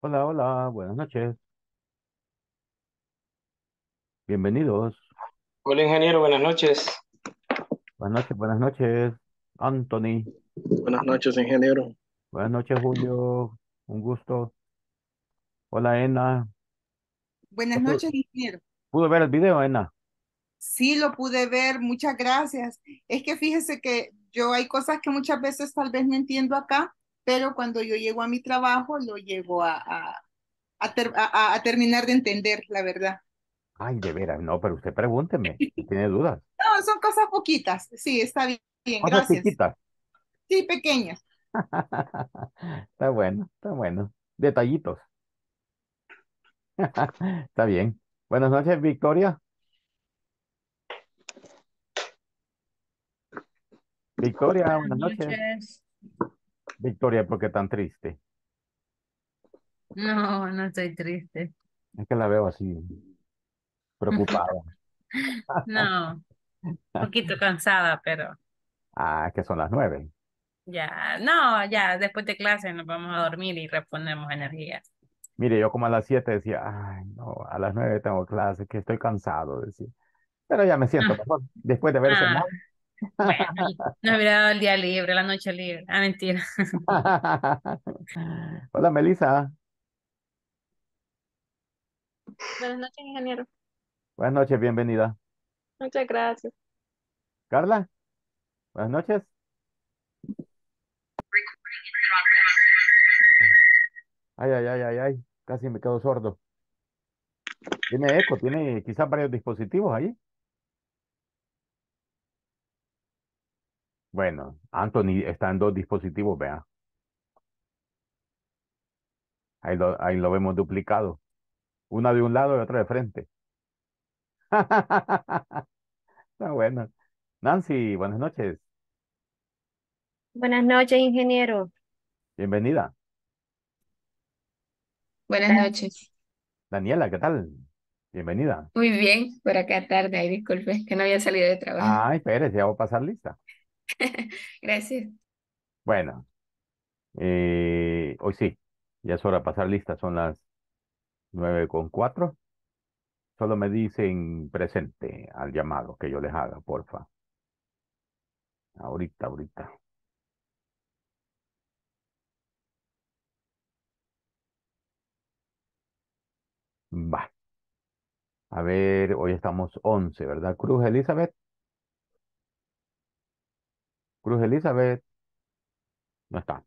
Hola, hola, buenas noches, bienvenidos. Hola ingeniero, buenas noches. Buenas noches, buenas noches, Anthony. Buenas noches ingeniero. Buenas noches, Julio, un gusto. Hola, Ena. Buenas noches, ingeniero. ¿Pudo ver el video, Ena? Sí, lo pude ver, muchas gracias. Es que fíjese que yo hay cosas que muchas veces tal vez no entiendo acá pero cuando yo llego a mi trabajo lo llego a, a, a, terminar de entender, la verdad. Ay, de veras, no, pero usted pregúnteme, si tiene dudas. No, son cosas poquitas, sí, está bien, cosas gracias. Chiquitas. Sí, pequeñas. está bueno, está bueno. Detallitos. está bien. Buenas noches, Victoria. Victoria, buenas, noches. Victoria, ¿por qué tan triste? No, no estoy triste. Es que la veo así, preocupada. no, un poquito cansada, pero. Ah, que son las nueve. Ya, no, ya, después de clase nos vamos a dormir y reponemos energías. Mire, yo como a las siete decía, ay, no, a las nueve tengo clase, que estoy cansado, decía. Pero ya me siento ah. mejor. Después de verse ah. Bueno, dado el día libre, la noche libre. Ah, mentira. Hola, Melissa. Buenas noches, ingeniero. Buenas noches, bienvenida. Muchas gracias. Carla, buenas noches. Ay, ay, ay, ay, ay, casi me quedo sordo. Tiene eco, tiene quizás varios dispositivos ahí. Bueno, Anthony está en dos dispositivos, vea. Ahí lo, vemos duplicado. Una de un lado y otra de frente. está bueno. Nancy, buenas noches. Buenas noches, ingeniero. Bienvenida. Buenas noches. Daniela, ¿qué tal? Bienvenida. Muy bien, por acá tarde, disculpe, que no había salido de trabajo. Ay, ah, Pérez, ya voy a pasar lista. Gracias. Bueno, eh, hoy sí, ya es hora de pasar lista, son las nueve con cuatro. Solo me dicen presente al llamado que yo les haga, porfa. Ahorita, ahorita. Va. A ver, hoy estamos 11, ¿verdad? Cruz Elizabeth. Cruz Elizabeth no está.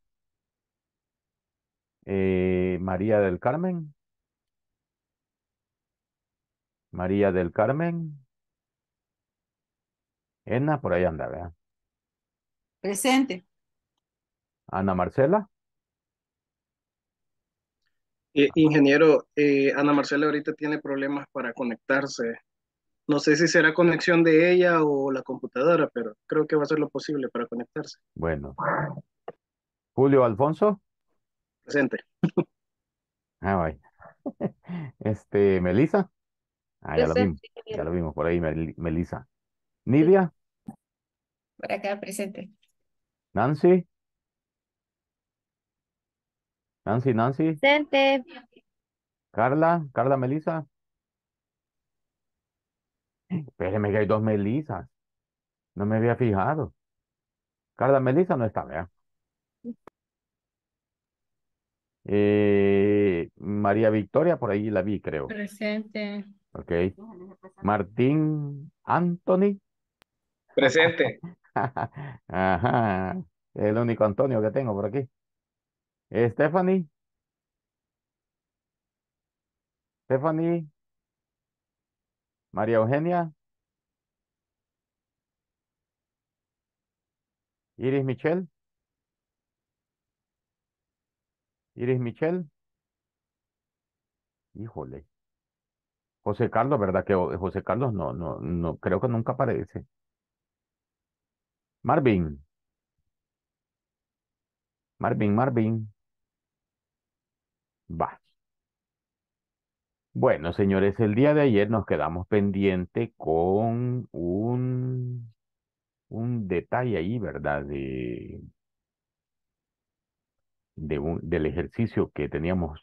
Eh, María del Carmen. María del Carmen. Ena, por ahí anda, vea. Presente. Ana Marcela. Eh, ingeniero, eh, Ana Marcela ahorita tiene problemas para conectarse. No sé si será conexión de ella o la computadora, pero creo que va a ser lo posible para conectarse. Bueno. Julio Alfonso. Presente. Ah, vaya. Este, Melisa. Ah, ya lo vimos. Ya lo vimos por ahí, melissa Melisa. Nidia. Por acá, presente. Nancy. Nancy, Nancy. Presente. Carla, Carla Melisa. Espéreme que hay dos Melisas. No me había fijado. Carla Melisa no está, vea. Eh, María Victoria, por ahí la vi, creo. Presente. Ok. Martín Anthony. Presente. Ajá. El único Antonio que tengo por aquí. Stephanie. Stephanie. María Eugenia. Iris Michel. Iris Michel. Híjole. José Carlos, ¿verdad? Que José Carlos no, no, no, creo que nunca aparece. Marvin. Marvin, Marvin. Va. Bueno, señores, el día de ayer nos quedamos pendiente con un, un detalle ahí, ¿verdad? De, de un, del ejercicio que teníamos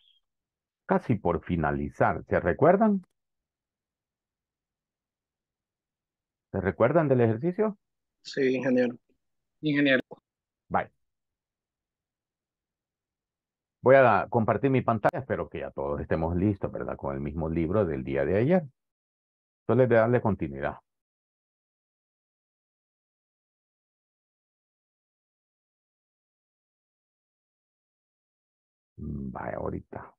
casi por finalizar. ¿Se recuerdan? ¿Se recuerdan del ejercicio? Sí, ingeniero. Ingeniero. Bye. Voy a compartir mi pantalla, espero que ya todos estemos listos, ¿verdad? Con el mismo libro del día de ayer. Entonces, de darle continuidad. Mm, vaya, ahorita.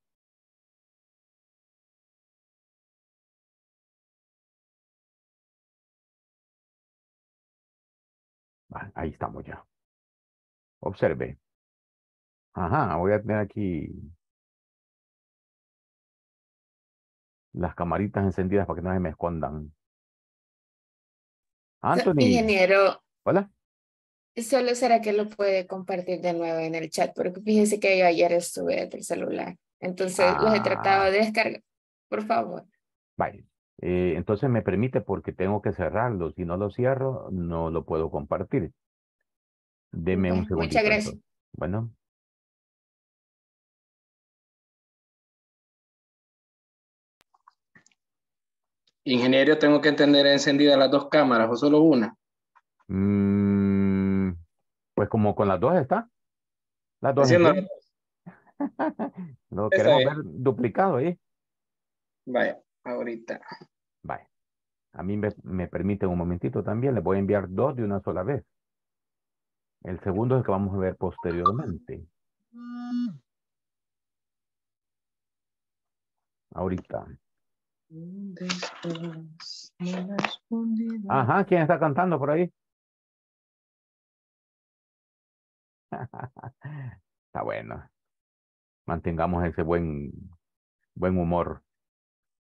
ahí estamos ya. Observe. Ajá, voy a tener aquí las camaritas encendidas para que no se me escondan. Anthony. Ingeniero. Hola. Solo será que lo puede compartir de nuevo en el chat, porque fíjese que yo ayer estuve el celular. Entonces los he tratado ah. de descargar. Por favor. Vale. Eh, entonces me permite porque tengo que cerrarlo. Si no lo cierro, no lo puedo compartir. Deme un segundo. Muchas gracias. Bueno. ingeniero, tengo que entender encendidas las dos cámaras o solo una. Mm, pues como con las dos está. Las dos. no. Lo queremos ver duplicado ahí. ¿eh? Vaya, ahorita. Vaya. A mí me, me permiten un momentito también, le voy a enviar dos de una sola vez. El segundo es el que vamos a ver posteriormente. Ahorita. Ajá, ¿quién está cantando por ahí? está bueno. Mantengamos ese buen, buen humor,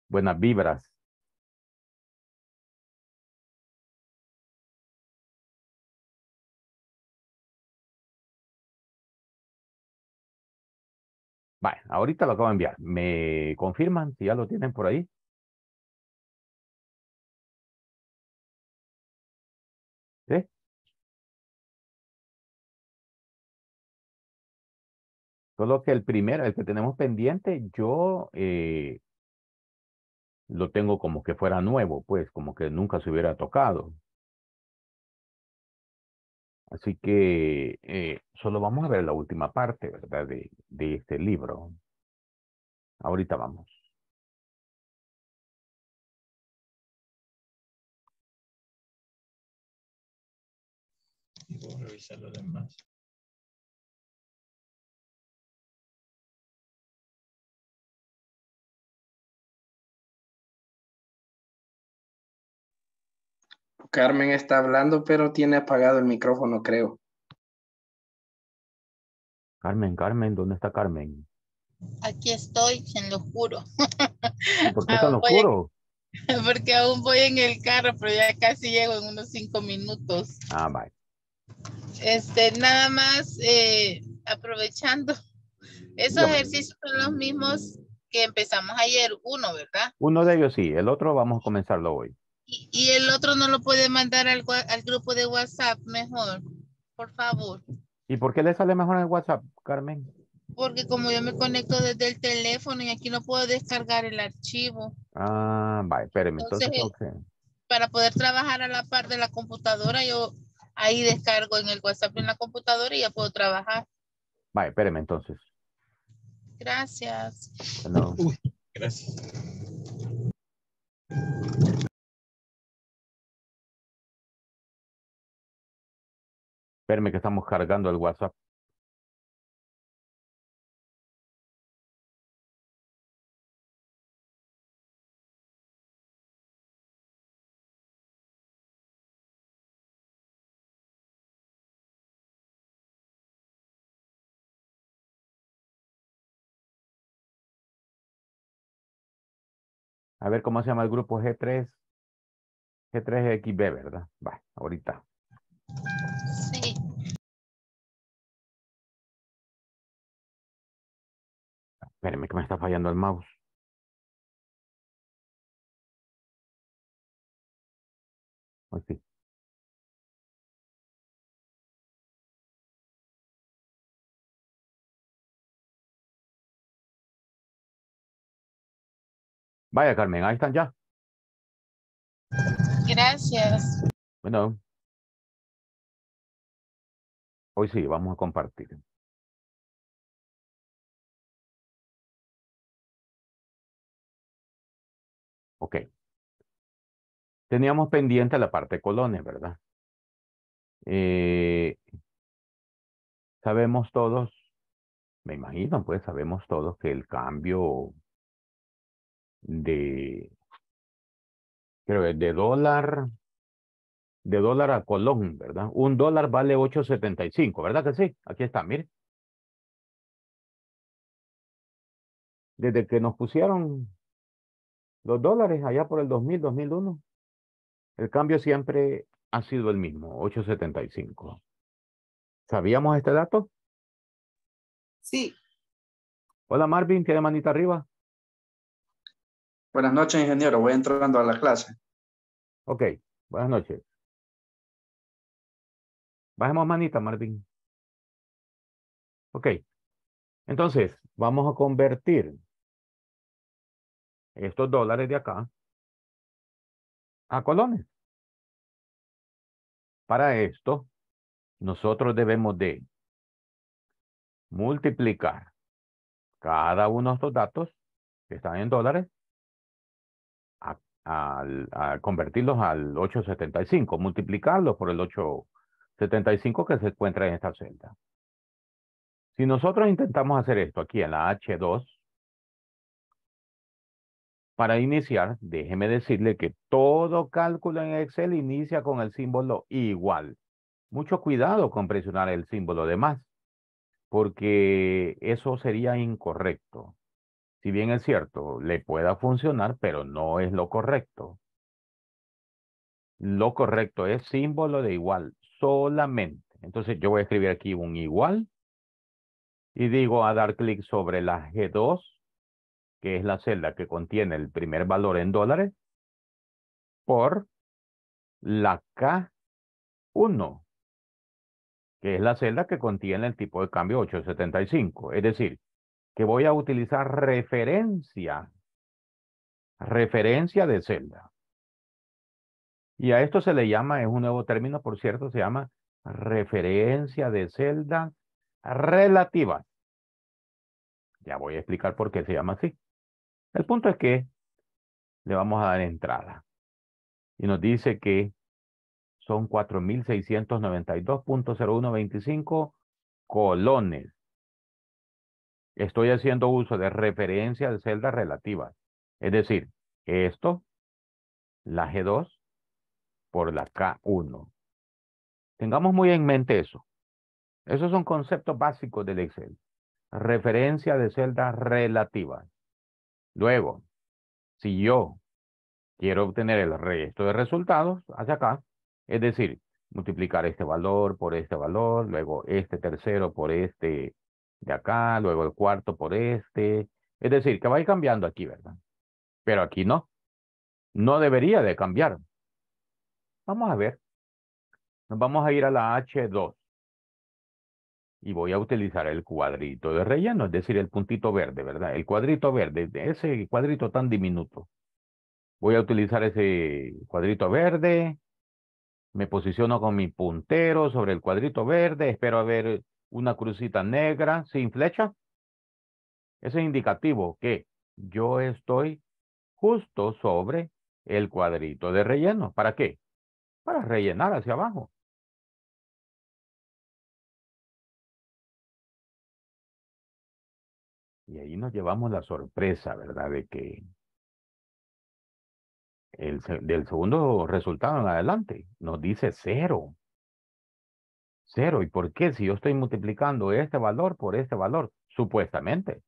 buenas vibras. Bueno, ahorita lo acabo de enviar. ¿Me confirman si ya lo tienen por ahí? ¿Eh? Solo que el primero, el que tenemos pendiente, yo eh, lo tengo como que fuera nuevo, pues, como que nunca se hubiera tocado. Así que eh, solo vamos a ver la última parte, ¿verdad? De, de este libro. Ahorita vamos. y a revisar lo demás. Carmen está hablando, pero tiene apagado el micrófono, creo. Carmen, Carmen, ¿dónde está Carmen? Aquí estoy, en lo juro ¿Por qué está lo juro? Porque aún voy en el carro, pero ya casi llego en unos cinco minutos. Ah, bye. Este, nada más eh, aprovechando, esos ejercicios son los mismos que empezamos ayer, uno, ¿verdad? Uno de ellos sí, el otro vamos a comenzarlo hoy. Y, el otro no lo puede mandar al, al, grupo de WhatsApp mejor, por favor. ¿Y por qué le sale mejor en el WhatsApp, Carmen? Porque como yo me conecto desde el teléfono y aquí no puedo descargar el archivo. Ah, vale, Entonces, eh, para poder trabajar a la par de la computadora, yo ahí descargo en el WhatsApp en la computadora y ya puedo trabajar. Vale, espéreme entonces. Gracias. gracias. Espérame que estamos cargando el WhatsApp. a ver cómo se llama el grupo G3, G3XB, ¿verdad? Va, ahorita. Sí. Espérenme que me está fallando el mouse. Pues Vaya, Carmen, ahí están ya. Gracias. Bueno. Hoy sí, vamos a compartir. Ok. Teníamos pendiente la parte de ¿verdad? Eh, sabemos todos, me imagino, pues sabemos todos que el cambio de, creo de dólar, de dólar a colón, ¿verdad? Un dólar vale 8.75, ¿verdad que sí? Aquí está, mire. Desde que nos pusieron los dólares allá por el 2000, 2001, el cambio siempre ha sido el mismo, 8.75. ¿Sabíamos este dato? Sí. Hola Marvin, tiene manita arriba. Buenas noches, ingeniero. Voy entrando a la clase. Ok, buenas noches. Bajemos manita, Martín. Ok. Entonces, vamos a convertir estos dólares de acá a colones. Para esto, nosotros debemos de multiplicar cada uno de estos datos que están en dólares al, a convertirlos al 875, multiplicarlos por el 875 que se encuentra en esta celda. Si nosotros intentamos hacer esto aquí en la H2, para iniciar, déjeme decirle que todo cálculo en Excel inicia con el símbolo igual. Mucho cuidado con presionar el símbolo de más, porque eso sería incorrecto si bien es cierto, le pueda funcionar, pero no es lo correcto. Lo correcto es símbolo de igual, solamente. Entonces yo voy a escribir aquí un igual y digo a dar clic sobre la G2, que es la celda que contiene el primer valor en dólares, por la K1, que es la celda que contiene el tipo de cambio 875. Es decir, que voy a utilizar referencia, referencia de celda. Y a esto se le llama, es un nuevo término, por cierto, se llama referencia de celda relativa. Ya voy a explicar por qué se llama así. El punto es que le vamos a dar entrada. Y nos dice que son 4.692.0125 colones estoy haciendo uso de referencia de celdas relativas. Es decir, esto, la G2 por la K1. Tengamos muy en mente eso. es son conceptos básicos del Excel. Referencia de celdas relativas. Luego, si yo quiero obtener el resto de resultados hacia acá, es decir, multiplicar este valor por este valor, luego este tercero por este de acá, luego el cuarto por este. Es decir, que va a ir cambiando aquí, ¿verdad? Pero aquí no. No debería de cambiar. Vamos a ver. Nos vamos a ir a la H2. Y voy a utilizar el cuadrito de relleno, es decir, el puntito verde, ¿verdad? El cuadrito verde, ese cuadrito tan diminuto. Voy a utilizar ese cuadrito verde. Me posiciono con mi puntero sobre el cuadrito verde. Espero a ver una crucita negra sin flecha. Ese es indicativo que yo estoy justo sobre el cuadrito de relleno. ¿Para qué? Para rellenar hacia abajo. Y ahí nos llevamos la sorpresa, ¿verdad? De que el, del segundo resultado en adelante nos dice cero. Cero. ¿Y por qué? Si yo estoy multiplicando este valor por este valor, supuestamente.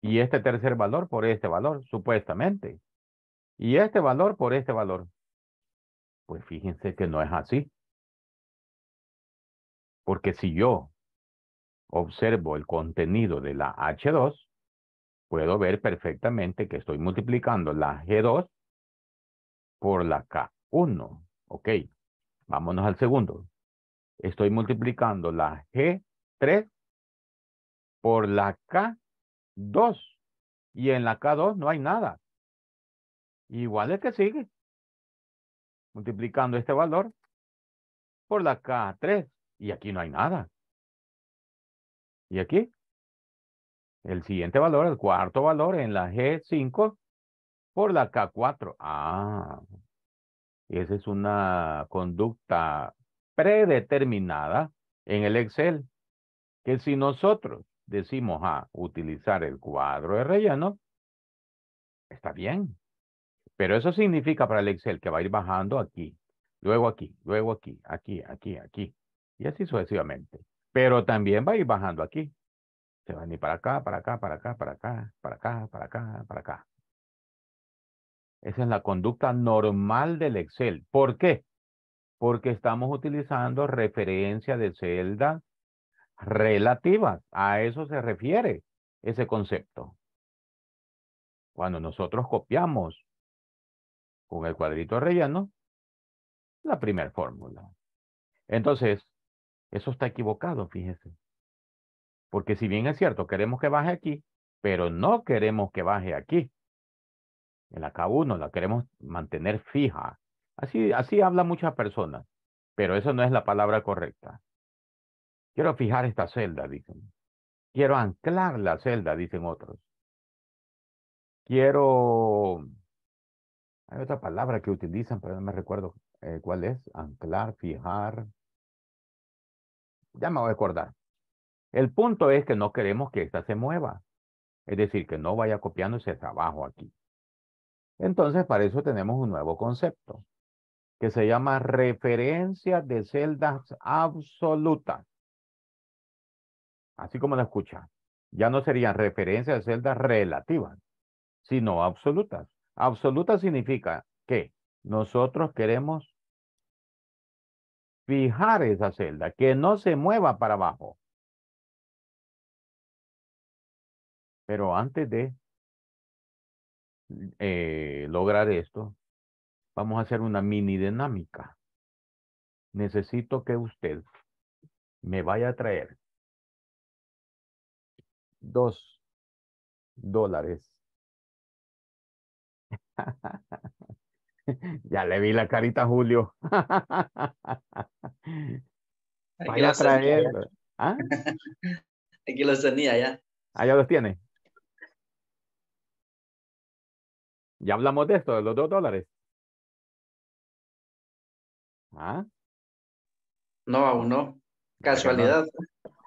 Y este tercer valor por este valor, supuestamente. Y este valor por este valor. Pues fíjense que no es así. Porque si yo observo el contenido de la H2, puedo ver perfectamente que estoy multiplicando la G2 por la K1. Ok, vámonos al segundo estoy multiplicando la G3 por la K2. Y en la K2 no hay nada. Igual es que sigue. Multiplicando este valor por la K3. Y aquí no hay nada. Y aquí, el siguiente valor, el cuarto valor en la G5 por la K4. Ah, esa es una conducta predeterminada en el Excel, que si nosotros decimos a ah, utilizar el cuadro de relleno, está bien. Pero eso significa para el Excel que va a ir bajando aquí, luego aquí, luego aquí, aquí, aquí, aquí, y así sucesivamente. Pero también va a ir bajando aquí. Se va a ir para acá, para acá, para acá, para acá, para acá, para acá, para acá. Esa es la conducta normal del Excel. ¿Por qué? porque estamos utilizando referencia de celda relativas. A eso se refiere ese concepto. Cuando nosotros copiamos con el cuadrito relleno, la primera fórmula. Entonces, eso está equivocado, fíjese. Porque si bien es cierto, queremos que baje aquí, pero no queremos que baje aquí. En la K1 la queremos mantener fija. Así, así habla muchas personas, pero eso no es la palabra correcta. Quiero fijar esta celda, dicen. Quiero anclar la celda, dicen otros. Quiero... Hay otra palabra que utilizan, pero no me recuerdo eh, cuál es. Anclar, fijar. Ya me voy a acordar. El punto es que no queremos que esta se mueva. Es decir, que no vaya copiando ese trabajo aquí. Entonces, para eso tenemos un nuevo concepto que se llama referencia de celdas absolutas. Así como la escucha. Ya no serían referencias de celdas relativas, sino absolutas. Absoluta significa que nosotros queremos fijar esa celda, que no se mueva para abajo. Pero antes de eh, lograr esto, Vamos a hacer una mini dinámica. Necesito que usted me vaya a traer dos dólares. ya le vi la carita a Julio. vaya a traer. Aquí los tenía ya. Allá ¿Ah? ah, los tiene. Ya hablamos de esto, de los dos dólares. ¿Ah? No, aún no. Casualidad.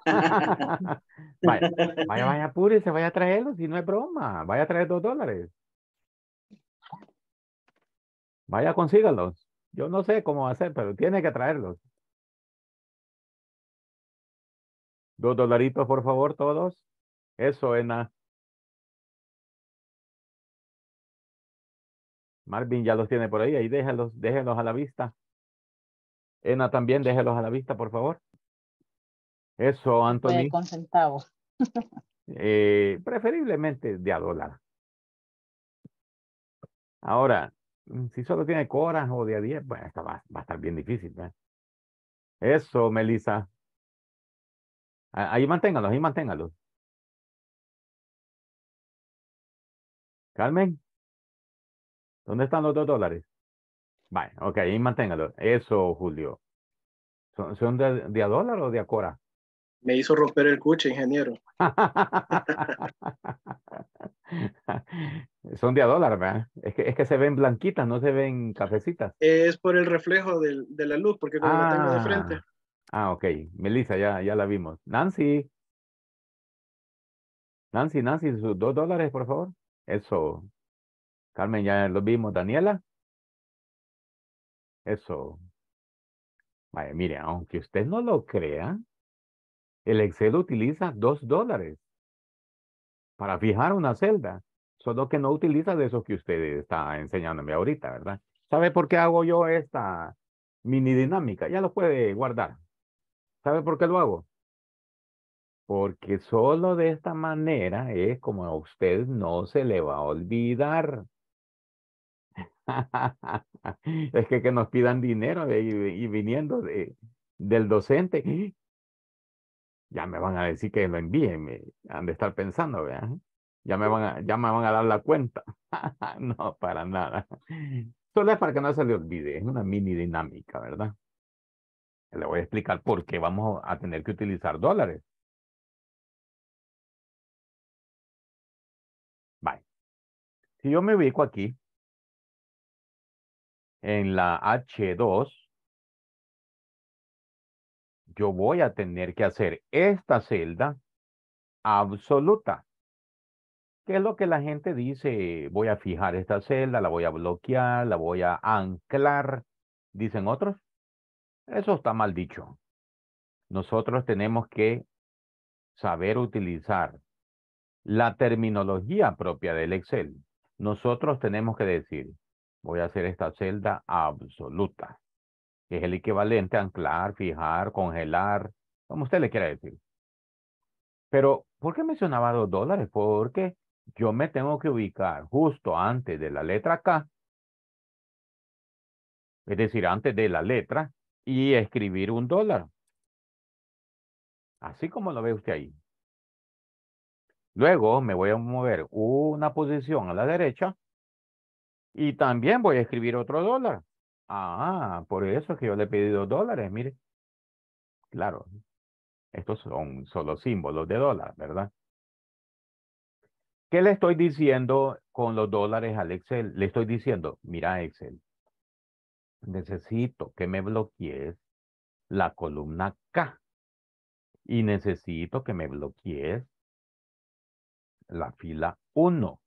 vaya, vaya, vaya, se vaya a traerlos si no es broma. Vaya a traer dos dólares. Vaya, consígalos. Yo no sé cómo hacer, pero tiene que traerlos. Dos dolaritos, por favor, todos. Eso, Ena. Marvin ya los tiene por ahí, ahí déjalos, déjalos a la vista. Ena también, déjelos a la vista, por favor. Eso, Anthony. Con centavos. Eh, preferiblemente de a dólar. Ahora, si solo tiene coras o de a 10, bueno, esto va, a estar bien difícil. ¿verdad? ¿eh? Eso, Melissa. Ah, ahí manténgalos, ahí manténgalos. Carmen, ¿dónde están los dos dólares? Vale, ok, y manténgalo. Eso, Julio. ¿Son, de, a dólar o de a cora? Me hizo romper el cuche, ingeniero. son de a dólar, ¿verdad? Es que, es que se ven blanquitas, no se ven cafecitas. Es por el reflejo de la luz, porque como la tengo de ah. frente. Ah, ok. Melissa, ya, ya la vimos. Nancy. Nancy, Nancy, sus dos dólares, por favor. Eso. Carmen, ya lo vimos. Daniela. Eso. mire, aunque usted no lo crea, el Excel utiliza dos dólares para fijar una celda, solo que no utiliza de eso que usted está enseñándome ahorita, ¿verdad? ¿Sabe por qué hago yo esta mini dinámica? Ya lo puede guardar. ¿Sabe por qué lo hago? Porque solo de esta manera es como a usted no se le va a olvidar. es que, que nos pidan dinero y, viniendo de, del docente, ya me van a decir que lo envíen, me, eh, han de estar pensando, vean? Ya me van a, ya me van a dar la cuenta. no, para nada. Solo es para que no se le olvide, es una mini dinámica, ¿verdad? Le voy a explicar por qué vamos a tener que utilizar dólares. Bye. Si yo me ubico aquí, en la H2, yo voy a tener que hacer esta celda absoluta. ¿Qué es lo que la gente dice? Voy a fijar esta celda, la voy a bloquear, la voy a anclar, dicen otros. Eso está mal dicho. Nosotros tenemos que saber utilizar la terminología propia del Excel. Nosotros tenemos que decir, Voy a hacer esta celda absoluta, que es el equivalente a anclar, fijar, congelar, como usted le quiera decir. Pero, ¿por qué mencionaba dos dólares? Porque yo me tengo que ubicar justo antes de la letra K, es decir, antes de la letra, y escribir un dólar. Así como lo ve usted ahí. Luego me voy a mover una posición a la derecha y también voy a escribir otro dólar. Ah, por eso es que yo le he pedido dólares, mire. Claro, estos son solo símbolos de dólar, ¿verdad? ¿Qué le estoy diciendo con los dólares al Excel? Le estoy diciendo, mira Excel, necesito que me bloquees la columna K y necesito que me bloquees la fila 1,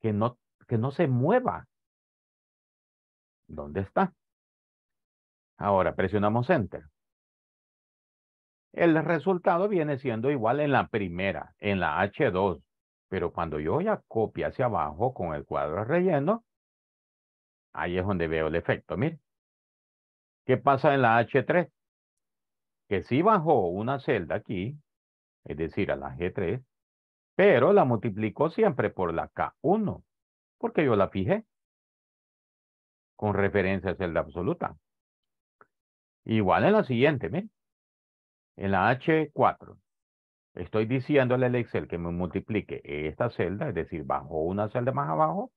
que no que no se mueva. ¿Dónde está? Ahora presionamos Enter. El resultado viene siendo igual en la primera, en la H2. Pero cuando yo ya copio hacia abajo con el cuadro relleno, ahí es donde veo el efecto. Mire, ¿qué pasa en la H3? Que sí bajó una celda aquí, es decir, a la G3, pero la multiplicó siempre por la K1 porque yo la fijé con referencia a celda absoluta. Igual en la siguiente, ¿me? en la H4. Estoy diciéndole al Excel que me multiplique esta celda, es decir, bajo una celda más abajo,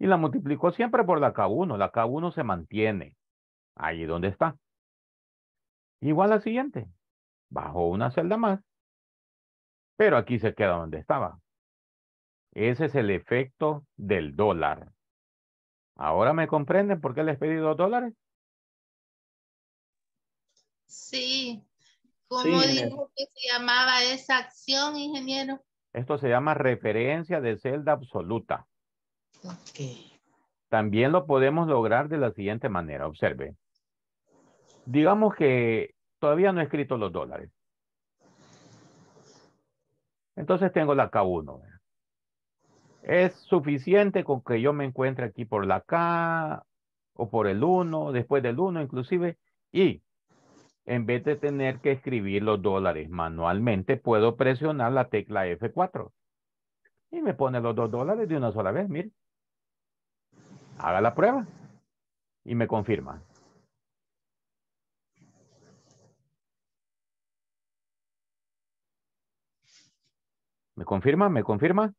y la multiplico siempre por la K1. La K1 se mantiene ahí donde está. Igual la siguiente. Bajo una celda más, pero aquí se queda donde estaba. Ese es el efecto del dólar. ¿Ahora me comprenden por qué les pedí dos dólares? Sí. ¿Cómo dijo que se llamaba esa acción, ingeniero? Esto se llama referencia de celda absoluta. Okay. También lo podemos lograr de la siguiente manera. Observe. Digamos que todavía no he escrito los dólares. Entonces tengo la K1. Es suficiente con que yo me encuentre aquí por la K o por el 1, después del 1 inclusive, y en vez de tener que escribir los dólares manualmente, puedo presionar la tecla F4 y me pone los dos dólares de una sola vez, mire. Haga la prueba y me confirma. ¿Me confirma? ¿Me confirma?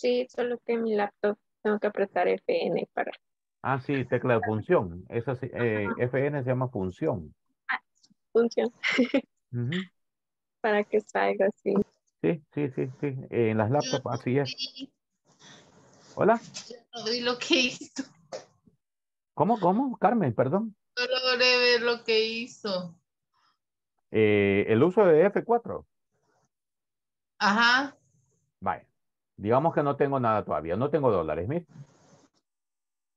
Sí, solo que en mi laptop tengo que apretar FN para. Ah, sí, tecla de función. Esa, eh, FN se llama función. Ah, función. Para que salga así. Sí, sí, sí, sí. en las laptops, así es. Hola. Yo No vi lo que hizo. ¿Cómo, cómo, Carmen? Perdón. No logré ver lo que hizo. Eh, el uso de F4. Ajá. Vaya. Digamos que no tengo nada todavía, no tengo dólares, mire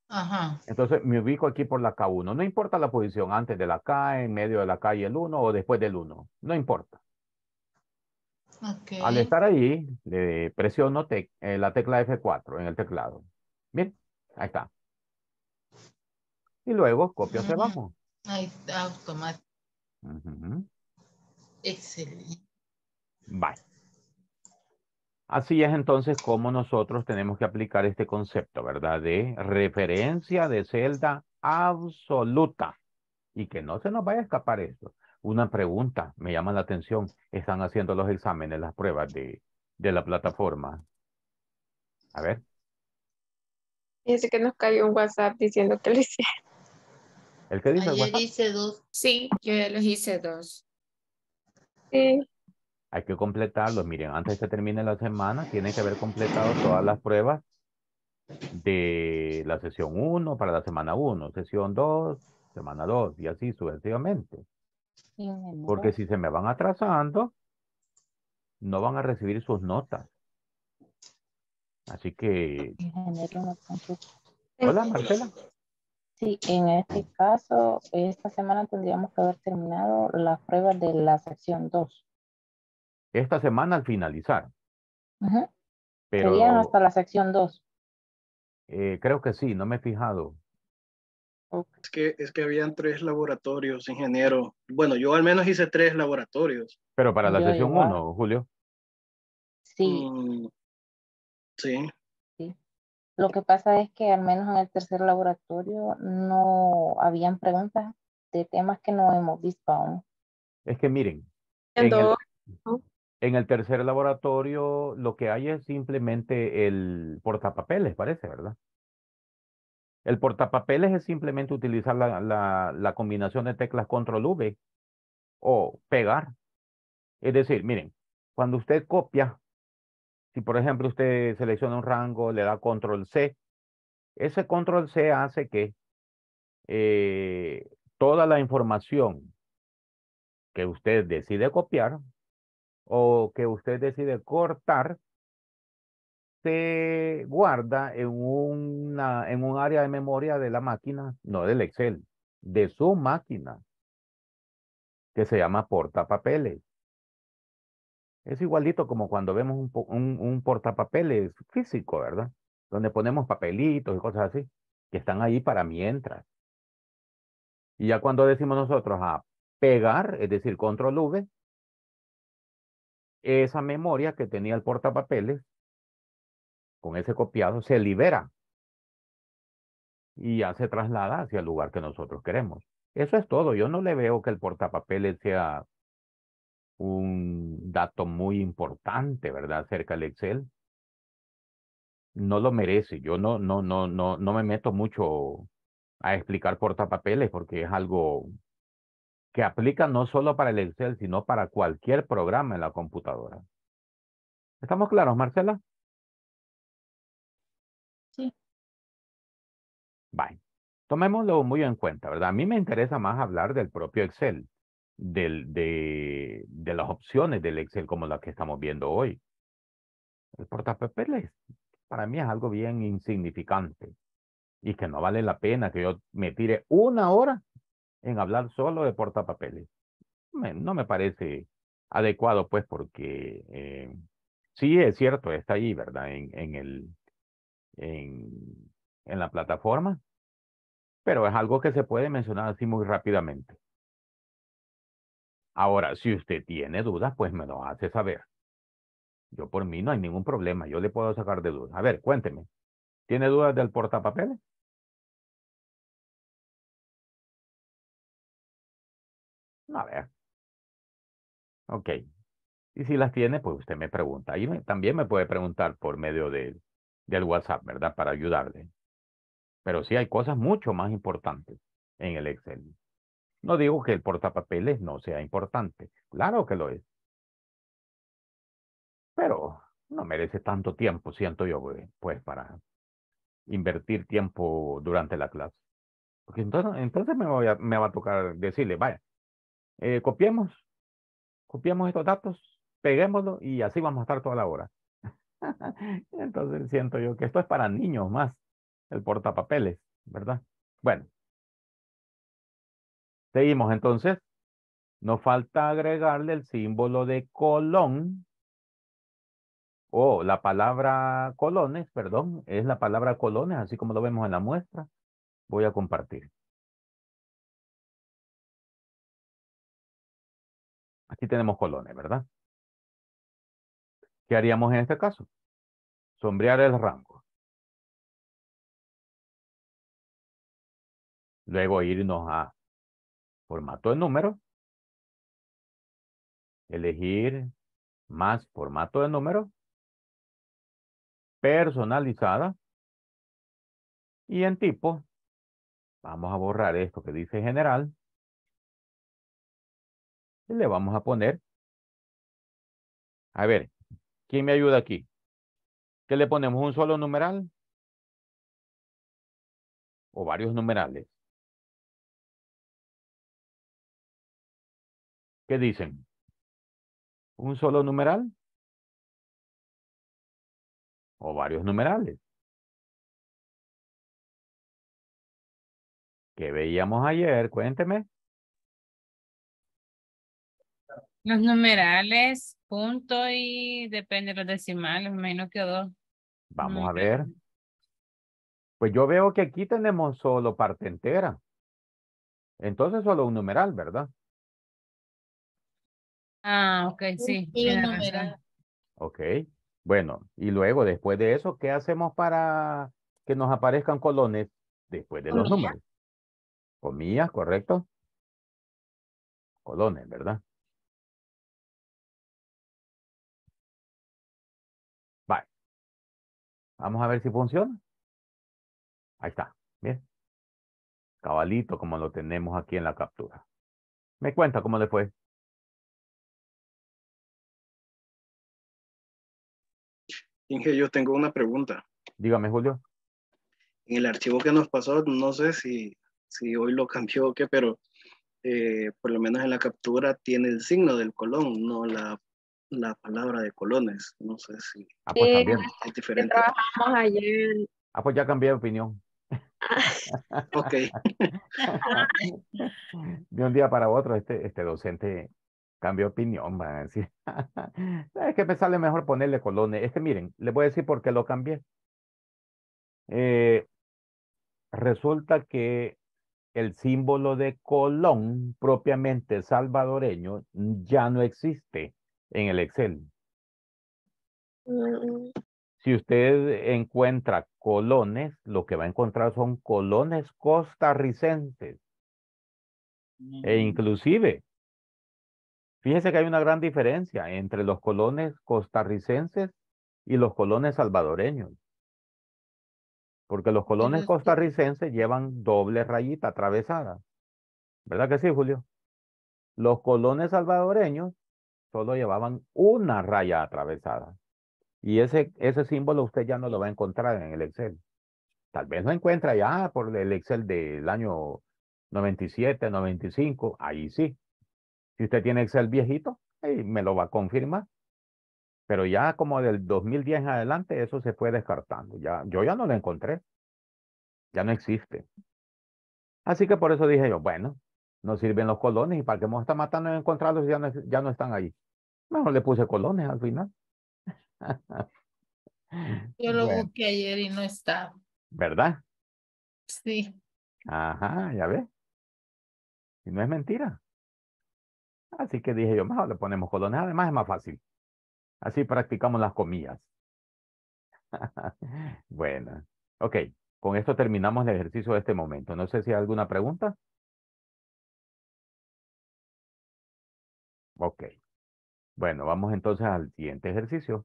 Ajá. Entonces me ubico aquí por la K1. No importa la posición antes de la K, en medio de la K y el 1 o después del 1. No importa. Al estar ahí, le presiono eh, la tecla F4 en el teclado. Bien, ahí está. Y luego copio hacia abajo. Ahí está automático. Excelente. Bye. Así es entonces como nosotros tenemos que aplicar este concepto, ¿verdad? De referencia de celda absoluta. Y que no se nos vaya a escapar eso. Una pregunta, me llama la atención, están haciendo los exámenes, las pruebas de, de la plataforma. A ver. Dice que nos cayó un WhatsApp diciendo que lo hicieron. ¿El que dice? dos. Sí, yo ya los hice dos. Sí hay que completarlo. Miren, antes de que termine la semana, tienen que haber completado todas las pruebas de la sesión 1 para la semana 1, sesión 2, semana 2 y así sucesivamente. Porque si se me van atrasando, no van a recibir sus notas. Así que... Hola, este, Marcela. Sí, en este caso, esta semana tendríamos que haber terminado las pruebas de la sección 2 esta semana al finalizar. hasta la sección 2. Eh, creo que sí, no me he fijado. Es que, es que habían tres laboratorios, ingeniero. Bueno, yo al menos hice tres laboratorios. Pero para la sección 1, Julio. Mm, sí. sí. Lo que pasa es que al menos en el tercer laboratorio no habían preguntas de temas que no hemos visto aún. Es que miren. En el tercer laboratorio lo que hay es simplemente el portapapeles, parece, ¿verdad? El portapapeles es simplemente utilizar la, combinación de teclas control V o pegar. Es decir, miren, cuando usted copia, si por ejemplo usted selecciona un rango, le da control C, ese control C hace que eh, toda la información que usted decide copiar o que usted decide cortar, se guarda en, una, en un área de memoria de la máquina, no del Excel, de su máquina, que se llama portapapeles. Es igualito como cuando vemos un, un, un portapapeles físico, ¿verdad? Donde ponemos papelitos y cosas así, que están ahí para mientras. Y ya cuando decimos nosotros a pegar, es decir, control V, esa memoria que tenía el portapapeles, con ese copiado, se libera y ya se traslada hacia el lugar que nosotros queremos. Eso es todo. Yo no le veo que el portapapeles sea un dato muy importante, ¿verdad?, cerca del Excel. No lo merece. Yo no, no, no, no, no me meto mucho a explicar portapapeles porque es algo que aplica no solo para el Excel, sino para cualquier programa en la computadora. ¿Estamos claros, Marcela? Sí. Bye. Tomémoslo muy en cuenta, ¿verdad? A mí me interesa más hablar del propio Excel, del, de, de las opciones del Excel como las que estamos viendo hoy. El portapapeles para mí es algo bien insignificante y que no vale la pena que yo me tire una hora en hablar solo de portapapeles. no me parece adecuado, pues, porque eh, sí es cierto, está ahí, ¿verdad? En, en, el, en, en la plataforma, pero es algo que se puede mencionar así muy rápidamente. Ahora, si usted tiene dudas, pues me lo hace saber. Yo por mí no hay ningún problema, yo le puedo sacar de dudas. A ver, cuénteme, ¿tiene dudas del portapapeles? A ver. Ok. Y si las tiene, pues usted me pregunta. Y también me puede preguntar por medio del WhatsApp, ¿verdad? Para ayudarle. Pero sí hay cosas mucho más importantes en el Excel. No digo que el portapapeles no sea importante. Claro que lo es. Pero no merece tanto tiempo, siento yo, pues, pues para invertir tiempo durante la clase. Porque entonces, entonces me, voy me va a tocar decirle, vaya, eh, copiemos, copiemos estos datos, peguémoslo y así vamos a estar toda la hora. Entonces siento yo que esto es para niños más, el portapapeles, ¿verdad? Bueno. Seguimos entonces. Nos falta agregarle el símbolo de colon O la palabra colones, perdón, es la palabra colones, así como lo vemos en la muestra. Voy a compartir. aquí tenemos colones, ¿verdad? ¿Qué haríamos en este caso? Sombrear el rango. Luego irnos a formato de número. Elegir más formato de número. Personalizada. Y en tipo, vamos a borrar esto que dice general le vamos a poner. A ver, ¿quién me ayuda aquí? ¿Qué le ponemos? ¿Un solo numeral? ¿O varios numerales? ¿Qué dicen? ¿Un solo numeral? ¿O varios numerales? que veíamos ayer, cuénteme. Los numerales, punto y depende de los decimales, menos que dos. Vamos a ver. Pues yo veo que aquí tenemos solo parte entera. Entonces solo un numeral, ¿verdad? Ah, ok, sí. Y un numeral. Ok, bueno, y luego después de eso, ¿qué hacemos para que nos aparezcan colones después de los números? Comillas, correcto. Colones, ¿verdad? Vamos a ver si funciona. Ahí está, bien. Cabalito como lo tenemos aquí en la captura. Me cuenta cómo le fue. Inge, yo tengo una pregunta. Dígame, Julio. En el archivo que nos pasó, no sé si, si hoy lo cambió o qué, pero eh, por lo menos en la captura tiene el signo del colón, no la la palabra de colones. No sé si ah, pues es diferente. Ah, pues ya cambié de opinión. ok. de un día para otro, este, este docente cambió opinión, van a decir. es que me sale mejor ponerle colones. Es que miren, les voy a decir por qué lo cambié. Eh, resulta que el símbolo de Colón propiamente salvadoreño ya no existe en el Excel. Mm. Si usted encuentra colones, lo que va a encontrar son colones costarricenses. E mm. inclusive, fíjese que hay una gran diferencia entre los colones costarricenses y los colones salvadoreños. Porque los colones costarricenses llevan doble rayita atravesada. ¿Verdad que sí, Julio? Los colones salvadoreños solo llevaban una raya atravesada. Y ese, ese símbolo usted ya no lo va a encontrar en el Excel. Tal vez lo encuentra ya por el Excel del año 97, 95, ahí sí. Si usted tiene Excel viejito, ahí me lo va a confirmar. Pero ya como del 2010 en adelante, eso se fue descartando. Ya, yo ya no lo encontré. Ya no existe. Así que por eso dije yo, bueno, no sirven los colones y para que hemos estar matando y encontrarlos ya no, están ahí. Mejor le puse colones al final. Yo lo busqué ayer y no estaba. ¿Verdad? Sí. Ajá, ya ve, Y no es mentira. Así que dije yo, mejor le ponemos colones, además es más fácil. Así practicamos las comillas. bueno, ok, con esto terminamos el ejercicio de este momento. No sé si hay alguna pregunta. Ok. Bueno, vamos entonces al siguiente ejercicio.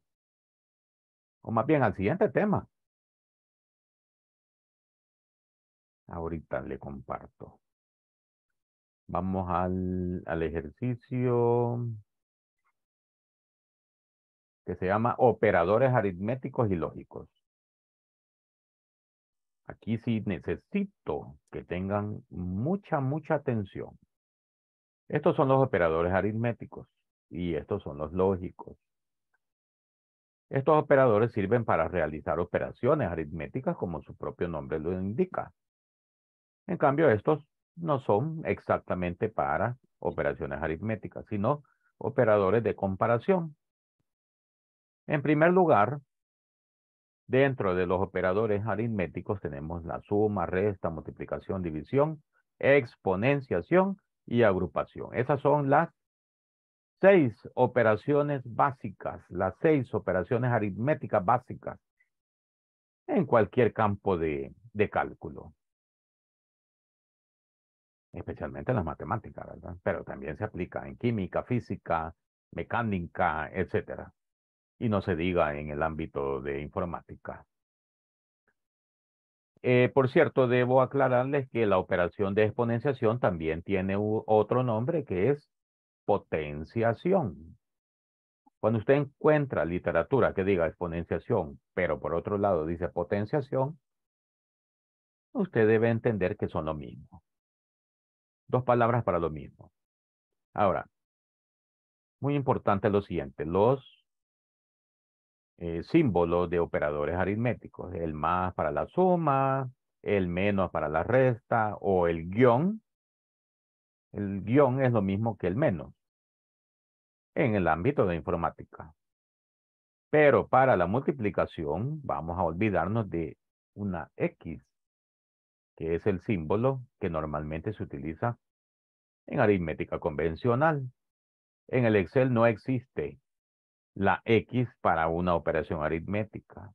O más bien al siguiente tema. Ahorita le comparto. Vamos al, al ejercicio que se llama operadores aritméticos y lógicos. Aquí sí necesito que tengan mucha, mucha atención. Estos son los operadores aritméticos y estos son los lógicos. Estos operadores sirven para realizar operaciones aritméticas como su propio nombre lo indica. En cambio, estos no son exactamente para operaciones aritméticas, sino operadores de comparación. En primer lugar, dentro de los operadores aritméticos tenemos la suma, resta, multiplicación, división, exponenciación y agrupación. Esas son las seis operaciones básicas, las seis operaciones aritméticas básicas en cualquier campo de, cálculo. Especialmente en las matemáticas, Pero también se aplica en química, física, mecánica, etcétera. Y no se diga en el ámbito de informática. Eh, por cierto, debo aclararles que la operación de exponenciación también tiene otro nombre que es potenciación. Cuando usted encuentra literatura que diga exponenciación, pero por otro lado dice potenciación, usted debe entender que son lo mismo. Dos palabras para lo mismo. Ahora, muy importante lo siguiente, los eh, símbolo de operadores aritméticos, el más para la suma, el menos para la resta o el guión. El guión es lo mismo que el menos en el ámbito de informática. Pero para la multiplicación vamos a olvidarnos de una X, que es el símbolo que normalmente se utiliza en aritmética convencional. En el Excel no existe la X para una operación aritmética.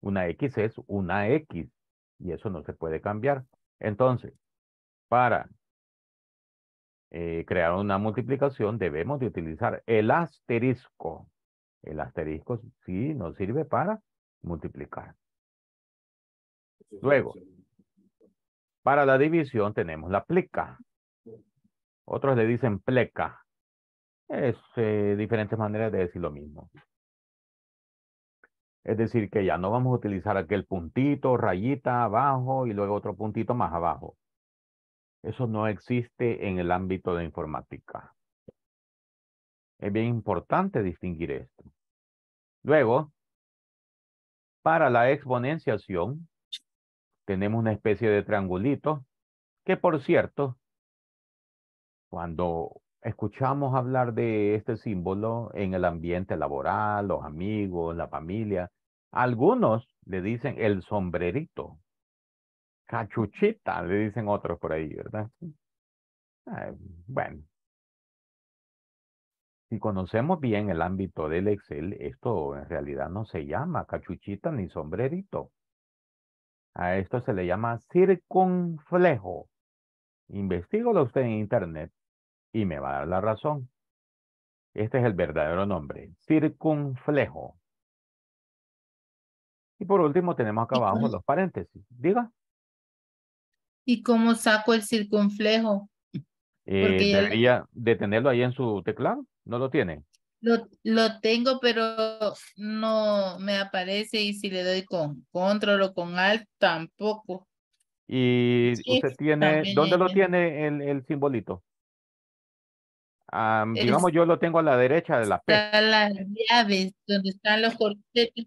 Una X es una X y eso no se puede cambiar. Entonces, para eh, crear una multiplicación debemos de utilizar el asterisco. El asterisco sí nos sirve para multiplicar. Luego, para la división tenemos la plica. Otros le dicen pleca es este, diferentes maneras de decir lo mismo. Es decir, que ya no vamos a utilizar aquel puntito, rayita abajo y luego otro puntito más abajo. Eso no existe en el ámbito de informática. Es bien importante distinguir esto. Luego, para la exponenciación, tenemos una especie de triangulito, que por cierto, cuando escuchamos hablar de este símbolo en el ambiente laboral, los amigos, la familia. Algunos le dicen el sombrerito, cachuchita, le dicen otros por ahí, ¿verdad? Ah, bueno, si conocemos bien el ámbito del Excel, esto en realidad no se llama cachuchita ni sombrerito. A esto se le llama circunflejo. Investígalo usted en internet y me va a dar la razón. Este es el verdadero nombre, circunflejo. Y por último tenemos acá abajo los paréntesis. Diga. ¿Y cómo saco el circunflejo? Eh, debería de tenerlo ahí en su teclado. ¿No lo tiene? Lo, lo, tengo, pero no me aparece y si le doy con control o con alt, tampoco. ¿Y usted tiene, dónde lo tiene el, el simbolito? digamos, yo lo tengo a la derecha de la están las llaves, donde están los corchetes.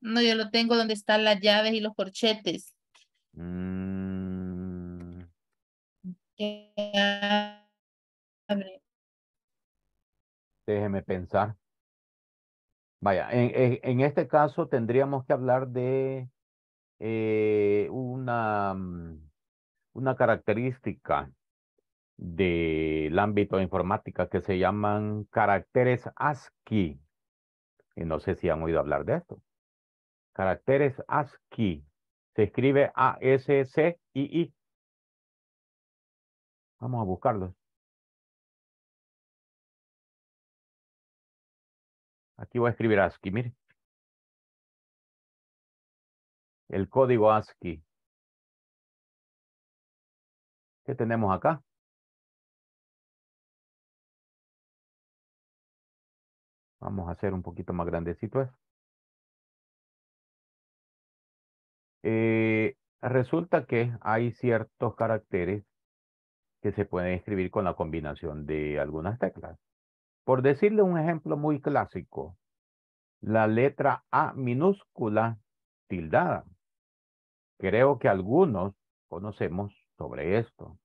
No, yo lo tengo donde están las llaves y los corchetes. Mm. Déjeme pensar. Vaya, en, en, este caso tendríamos que hablar de eh, una, mm, una característica del ámbito de informática que se llaman caracteres ASCII. Y no sé si han oído hablar de esto. Caracteres ASCII. Se escribe A-S-C-I-I. Vamos a buscarlos. Aquí voy a escribir ASCII, mire. El código ASCII. ¿Qué tenemos acá? Vamos a hacer un poquito más grandecito esto. Eh, resulta que hay ciertos caracteres que se pueden escribir con la combinación de algunas teclas. Por decirle un ejemplo muy clásico, la letra A minúscula tildada. Creo que algunos conocemos sobre esto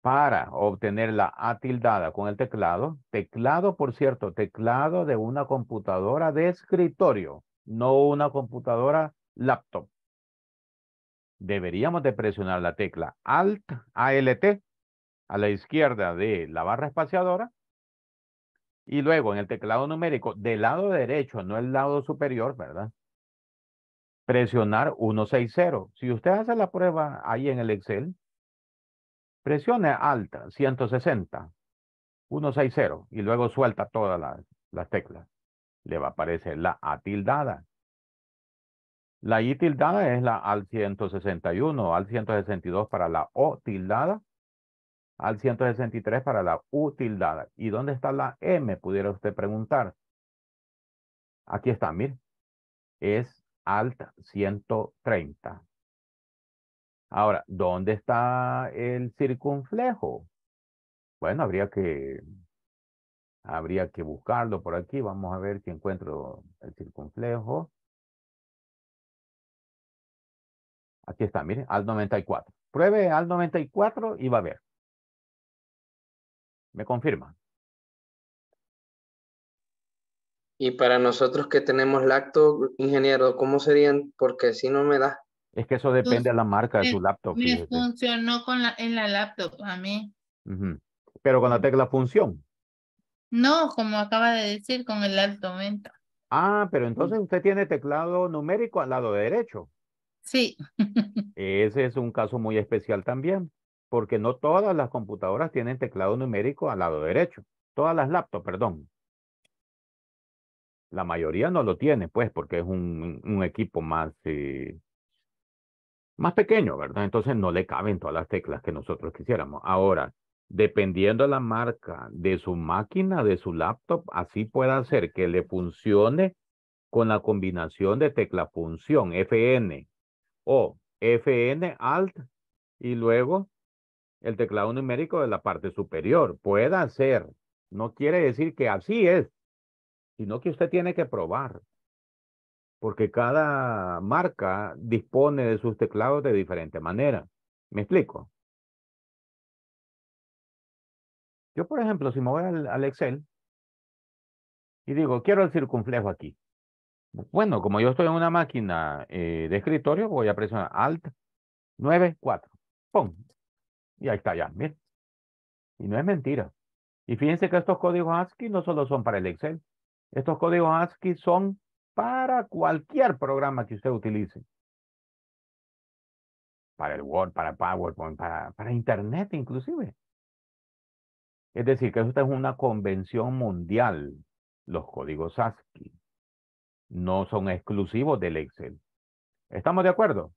para obtener la A tildada con el teclado. Teclado, por cierto, teclado de una computadora de escritorio, no una computadora laptop. Deberíamos de presionar la tecla Alt, ALT, a la izquierda de la barra espaciadora. Y luego en el teclado numérico, del lado derecho, no el lado superior, ¿verdad? Presionar 160. Si usted hace la prueba ahí en el Excel, Presione alta, 160, 160, y luego suelta todas las, teclas. Le va a aparecer la A tildada. La I tildada es la al 161, al 162 para la O tildada, al 163 para la U tildada. ¿Y dónde está la M? Pudiera usted preguntar. Aquí está, mire. Es alt 130. Ahora, ¿dónde está el circunflejo? Bueno, habría que, habría que buscarlo por aquí. Vamos a ver si encuentro el circunflejo. Aquí está, miren, al 94. Pruebe al 94 y va a ver. ¿Me confirma? Y para nosotros que tenemos lacto, ingeniero, ¿cómo serían? Porque si no me da. Es que eso depende pues, de la marca de su laptop. Me funcionó con en la laptop a mí. Pero con la tecla función. No, como acaba de decir, con el alto venta Ah, pero mm. entonces usted tiene teclado numérico al lado derecho. Sí. Ese es un caso muy especial también, porque no todas las computadoras tienen teclado numérico al lado derecho. Todas las laptops, perdón. La mayoría no lo tiene, pues, porque es un, un equipo más eh, más pequeño, ¿verdad? Entonces no le caben todas las teclas que nosotros quisiéramos. Ahora, dependiendo de la marca de su máquina, de su laptop, así puede hacer que le funcione con la combinación de tecla función FN o FN Alt y luego el teclado numérico de la parte superior. Puede ser. no quiere decir que así es, sino que usted tiene que probar porque cada marca dispone de sus teclados de diferente manera. ¿Me explico? Yo, por ejemplo, si me voy al, Excel y digo, quiero el circunflejo aquí. Bueno, como yo estoy en una máquina eh, de escritorio, voy a presionar Alt 9, 4. ¡Pum! Y ahí está ya, miren. Y no es mentira. Y fíjense que estos códigos ASCII no solo son para el Excel. Estos códigos ASCII son para cualquier programa que usted utilice. Para el Word, para PowerPoint, para, Internet inclusive. Es decir, que eso es una convención mundial. Los códigos ASCII no son exclusivos del Excel. ¿Estamos de acuerdo?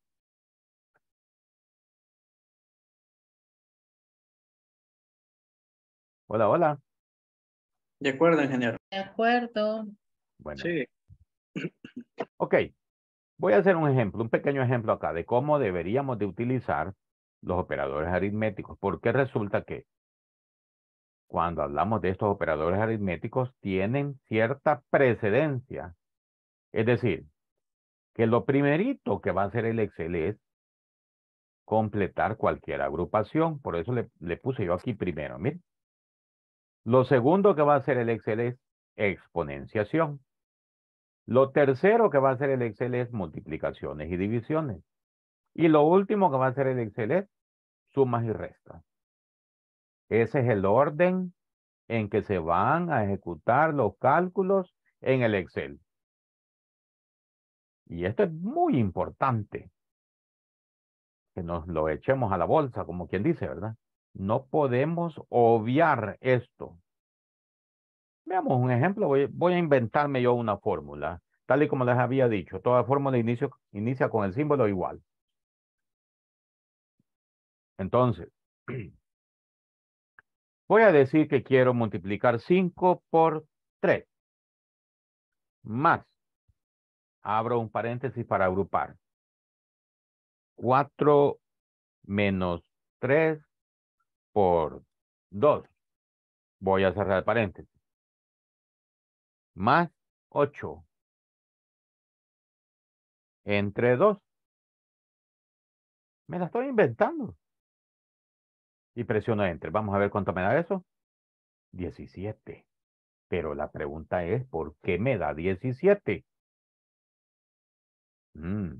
Hola, hola. De acuerdo, ingeniero. De acuerdo. Bueno. Sí. Ok, voy a hacer un ejemplo, un pequeño ejemplo acá de cómo deberíamos de utilizar los operadores aritméticos, porque resulta que cuando hablamos de estos operadores aritméticos tienen cierta precedencia. Es decir, que lo primerito que va a hacer el Excel es completar cualquier agrupación. Por eso le, puse yo aquí primero, miren. Lo segundo que va a hacer el Excel es exponenciación. Lo tercero que va a hacer el Excel es multiplicaciones y divisiones. Y lo último que va a hacer el Excel es sumas y restas. Ese es el orden en que se van a ejecutar los cálculos en el Excel. Y esto es muy importante. Que nos lo echemos a la bolsa, como quien dice, ¿verdad? No podemos obviar esto. Veamos un ejemplo, voy, a inventarme yo una fórmula, tal y como les había dicho, toda fórmula inicio, inicia con el símbolo igual. Entonces, voy a decir que quiero multiplicar 5 por 3, más, abro un paréntesis para agrupar, 4 menos 3 por 2. Voy a cerrar el paréntesis más 8 entre 2. Me la estoy inventando. Y presiono Enter. Vamos a ver cuánto me da eso. 17. Pero la pregunta es, ¿por qué me da 17? Mm.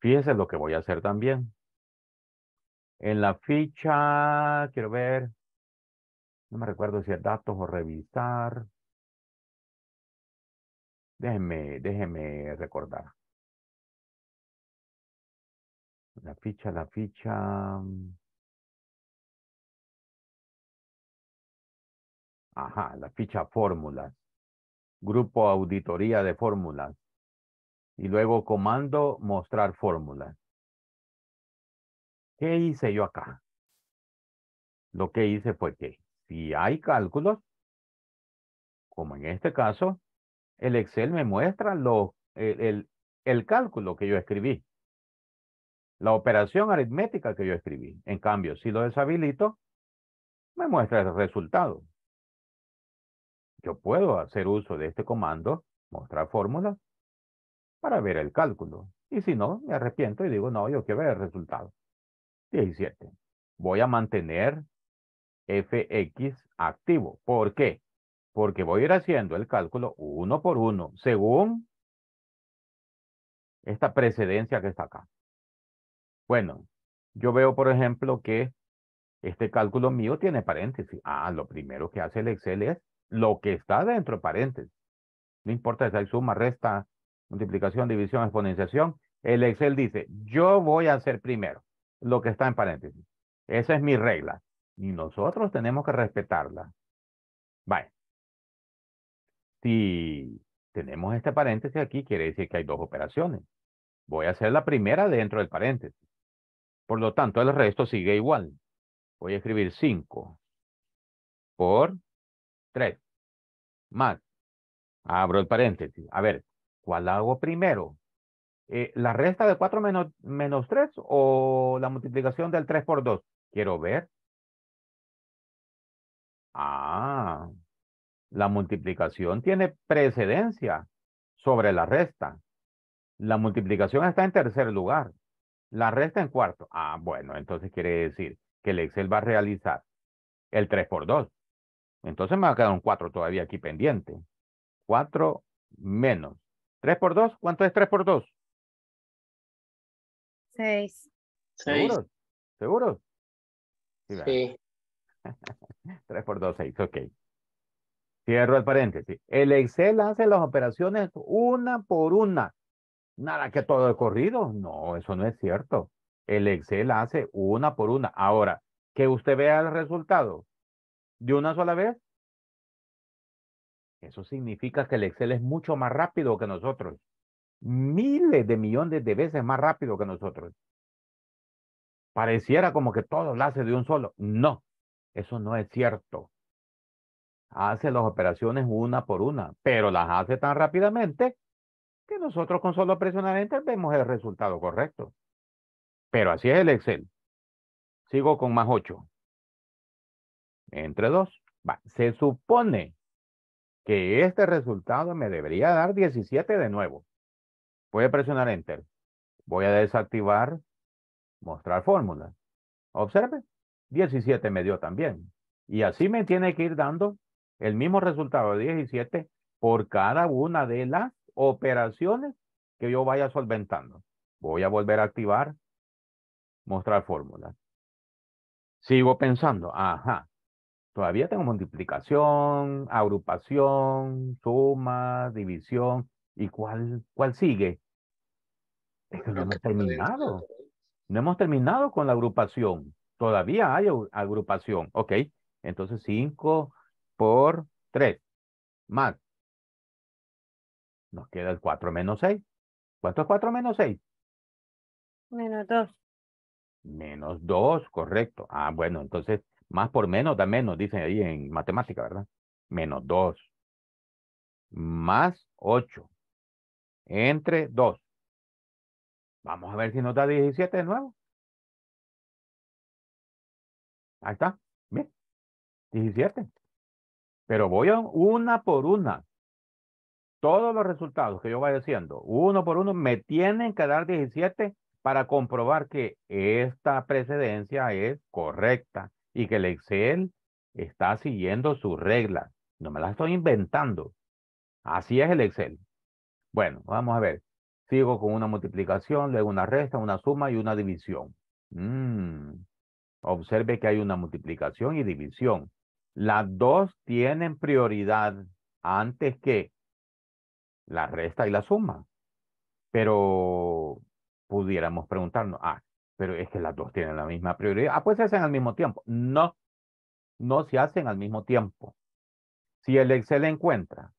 Fíjense lo que voy a hacer también. En la ficha, quiero ver, no me recuerdo si es datos o revisar. Déjenme, déjenme recordar. La ficha, la ficha. Ajá, la ficha fórmulas. Grupo auditoría de fórmulas. Y luego comando mostrar fórmulas. ¿Qué hice yo acá? Lo que hice fue que si hay cálculos, como en este caso, el Excel me muestra el, cálculo que yo escribí, la operación aritmética que yo escribí. En cambio, si lo deshabilito, me muestra el resultado. Yo puedo hacer uso de este comando, mostrar fórmula, para ver el cálculo. Y si no, me arrepiento y digo, no, yo quiero ver el resultado. 17. Voy a mantener FX activo. ¿Por qué? Porque voy a ir haciendo el cálculo uno por uno según esta precedencia que está acá. Bueno, yo veo, por ejemplo, que este cálculo mío tiene paréntesis. Ah, lo primero que hace el Excel es lo que está dentro de paréntesis. No importa si hay suma, resta, multiplicación, división, exponenciación. El Excel dice, yo voy a hacer primero lo que está en paréntesis. Esa es mi regla. Y nosotros tenemos que respetarla. Vale. Si tenemos este paréntesis aquí, quiere decir que hay dos operaciones. Voy a hacer la primera dentro del paréntesis. Por lo tanto, el resto sigue igual. Voy a escribir 5 por 3 más. Abro el paréntesis. A ver, ¿cuál hago primero? Eh, ¿La resta de 4 menos, menos 3 o la multiplicación del 3 por 2? Quiero ver. Ah, la multiplicación tiene precedencia sobre la resta. La multiplicación está en tercer lugar, la resta en cuarto. Ah, bueno, entonces quiere decir que el Excel va a realizar el 3 por 2. Entonces me va a quedar un 4 todavía aquí pendiente. 4 menos 3 por 2. ¿Cuánto es 3 por 2? 6. ¿Seguro? ¿Seguros? sí. 3 por 2, 6, ok. Cierro el paréntesis. El Excel hace las operaciones una por una. Nada que todo de corrido. No, eso no es cierto. El Excel hace una por una. Ahora, que usted vea el resultado de una sola vez, eso significa que el Excel es mucho más rápido que nosotros. Miles de millones de veces más rápido que nosotros. Pareciera como que todo lo hace de un solo. No, eso no es cierto. Hace las operaciones una por una, pero las hace tan rápidamente que nosotros con solo presionar Enter vemos el resultado correcto. Pero así es el Excel. Sigo con más 8. Entre 2. Se supone que este resultado me debería dar 17 de nuevo. Voy a presionar Enter. Voy a desactivar mostrar fórmula. Observe, 17 me dio también. Y así me tiene que ir dando el mismo resultado de 17 por cada una de las operaciones que yo vaya solventando. Voy a volver a activar, mostrar fórmula. Sigo pensando, ajá, todavía tengo multiplicación, agrupación, suma, división. ¿Y cuál, cuál sigue? Es no hemos terminado. No hemos terminado con la agrupación. Todavía hay agrupación. Ok. Entonces 5 por 3 más. Nos queda el 4 menos 6. ¿Cuánto es 4 menos 6? Menos 2. Menos 2, correcto. Ah, bueno, entonces más por menos da menos, dicen ahí en matemática, ¿verdad? Menos 2. Más 8. Entre 2. Vamos a ver si nos da 17 de nuevo. Ahí está. Bien. 17. Pero voy a una por una. Todos los resultados que yo vaya haciendo, uno por uno, me tienen que dar 17 para comprobar que esta precedencia es correcta y que el Excel está siguiendo sus reglas. No me las estoy inventando. Así es el Excel. Bueno, vamos a ver. Sigo con una multiplicación, luego una resta, una suma y una división. Mm. Observe que hay una multiplicación y división. Las dos tienen prioridad antes que la resta y la suma. Pero pudiéramos preguntarnos, ah, pero es que las dos tienen la misma prioridad. Ah, pues se hacen al mismo tiempo. No, no se hacen al mismo tiempo. Si el Excel encuentra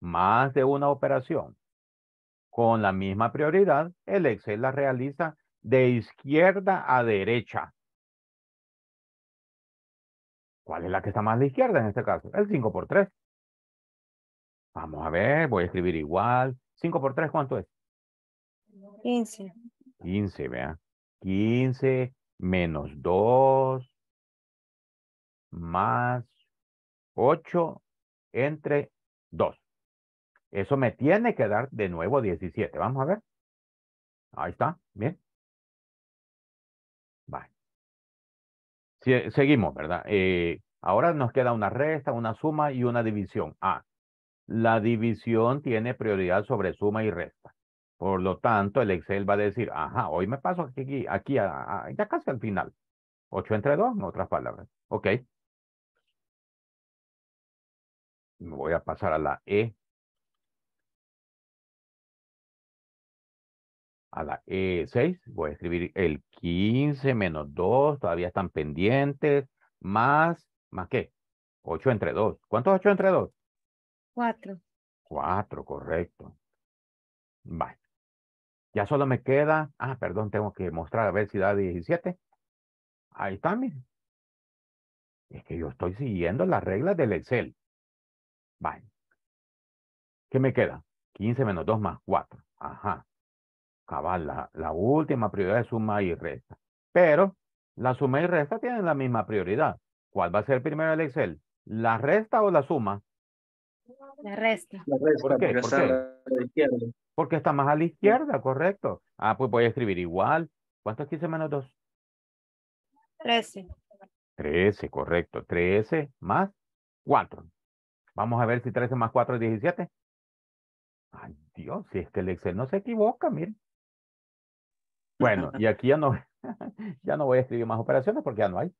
más de una operación con la misma prioridad, el Excel la realiza de izquierda a derecha. ¿Cuál es la que está más a la izquierda en este caso? El 5 por 3. Vamos a ver, voy a escribir igual. 5 por 3, ¿cuánto es? 15. 15, vea. 15 menos 2 más 8 entre 2. Eso me tiene que dar de nuevo 17. Vamos a ver. Ahí está, bien. seguimos, ¿verdad? Eh, ahora nos queda una resta, una suma y una división. Ah, la división tiene prioridad sobre suma y resta. Por lo tanto, el Excel va a decir, ajá, hoy me paso aquí, aquí ya casi al final. 8 entre 2, en otras palabras. Ok. Me voy a pasar a la E. a la E6, voy a escribir el 15 menos 2, todavía están pendientes, más, ¿más qué? 8 entre 2. ¿Cuántos 8 entre 2? 4. 4, correcto. Vale. Ya solo me queda, ah, perdón, tengo que mostrar a ver si da 17. Ahí está, miren. Es que yo estoy siguiendo las reglas del Excel. Vale. ¿Qué me queda? 15 menos 2 más 4. Ajá cabal, la, última prioridad es suma y resta. Pero la suma y resta tienen la misma prioridad. ¿Cuál va a ser primero el Excel? ¿La resta o la suma? La resta. La ¿Por qué? ¿Por qué? Porque está más a la izquierda, correcto. Ah, pues voy a escribir igual. ¿Cuánto es 15 menos 2? 13. 13, correcto. 13 más 4. Vamos a ver si 13 más 4 es 17. Ay, Dios, si es que el Excel no se equivoca, miren. Bueno, y aquí ya no, ya no voy a escribir más operaciones porque ya no hay,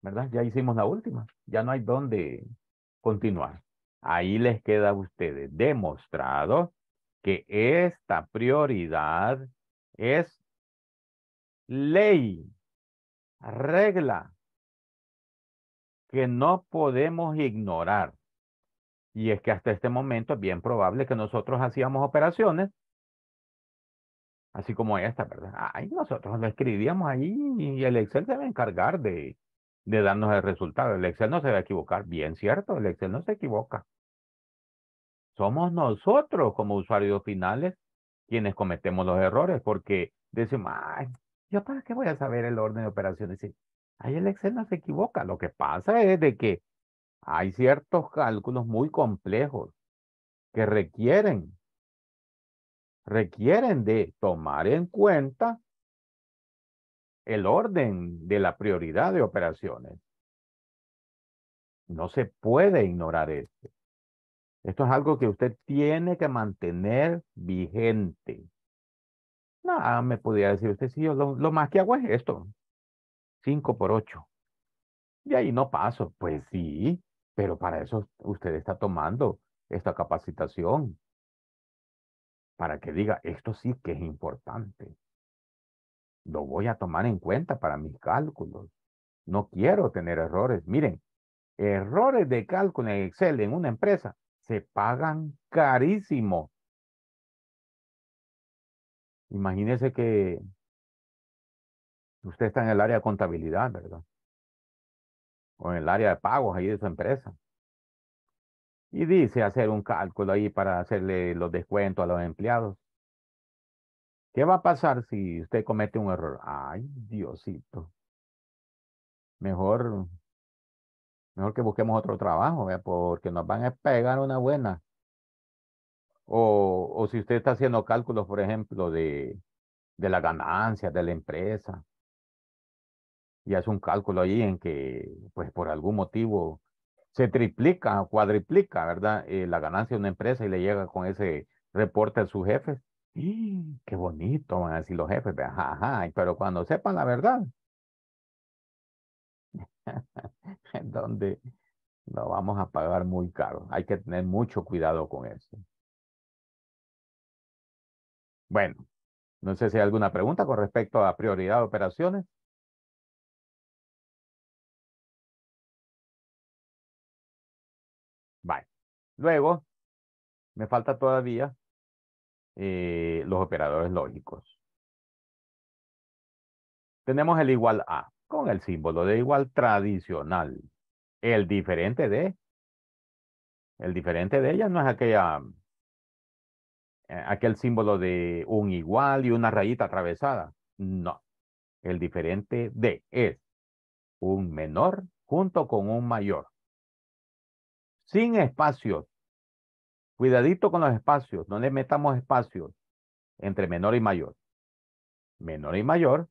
¿verdad? Ya hicimos la última, ya no hay dónde continuar. Ahí les queda a ustedes demostrado que esta prioridad es ley, regla, que no podemos ignorar. Y es que hasta este momento es bien probable que nosotros hacíamos operaciones Así como esta, ¿verdad? Ahí nosotros lo escribíamos ahí y el Excel se va a encargar de, de darnos el resultado. El Excel no se va a equivocar. Bien cierto, el Excel no se equivoca. Somos nosotros como usuarios finales quienes cometemos los errores porque decimos, ay, yo para qué voy a saber el orden de operaciones. Sí, ahí el Excel no se equivoca. Lo que pasa es de que hay ciertos cálculos muy complejos que requieren requieren de tomar en cuenta el orden de la prioridad de operaciones. No se puede ignorar esto. Esto es algo que usted tiene que mantener vigente. Nada ah, me podría decir usted, si yo lo, lo más que hago es esto, cinco por ocho Y ahí no paso. Pues sí, pero para eso usted está tomando esta capacitación para que diga, esto sí que es importante. Lo voy a tomar en cuenta para mis cálculos. No quiero tener errores. Miren, errores de cálculo en Excel en una empresa se pagan carísimo. Imagínese que usted está en el área de contabilidad, ¿verdad? O en el área de pagos ahí de su empresa y dice hacer un cálculo ahí para hacerle los descuentos a los empleados. ¿Qué va a pasar si usted comete un error? Ay, Diosito. Mejor, mejor que busquemos otro trabajo, porque nos van a pegar una buena. O, o si usted está haciendo cálculos, por ejemplo, de, de las ganancias de la empresa, y hace un cálculo ahí en que, pues por algún motivo, se triplica o cuadriplica, ¿verdad? Eh, la ganancia de una empresa y le llega con ese reporte a sus jefes. ¡Qué bonito! Van a decir los jefes, pero cuando sepan la verdad, donde lo vamos a pagar muy caro. Hay que tener mucho cuidado con eso. Bueno, no sé si hay alguna pregunta con respecto a prioridad de operaciones. Luego, me falta todavía eh, los operadores lógicos. Tenemos el igual a, con el símbolo de igual tradicional. El diferente de, el diferente de ella no es aquella, eh, aquel símbolo de un igual y una rayita atravesada. No, el diferente de es un menor junto con un mayor sin espacios. Cuidadito con los espacios, no le metamos espacios entre menor y mayor. Menor y mayor